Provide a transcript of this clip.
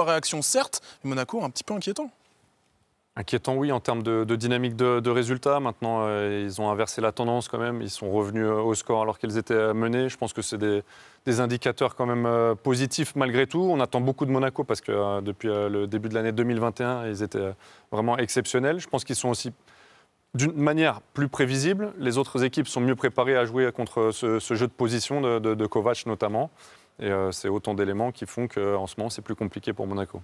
Réaction certes, mais Monaco un petit peu inquiétant. Inquiétant, oui, en termes de, dynamique de, résultats. Maintenant, euh, ils ont inversé la tendance quand même. Ils sont revenus euh, au score alors qu'ils étaient euh, menés. Je pense que c'est des, indicateurs quand même positifs malgré tout. On attend beaucoup de Monaco parce que depuis le début de l'année 2021, ils étaient vraiment exceptionnels. Je pense qu'ils sont aussi d'une manière plus prévisible. Les autres équipes sont mieux préparées à jouer contre ce, jeu de position de, de Kovac notamment. Et euh, c'est autant d'éléments qui font qu'en ce moment, c'est plus compliqué pour Monaco.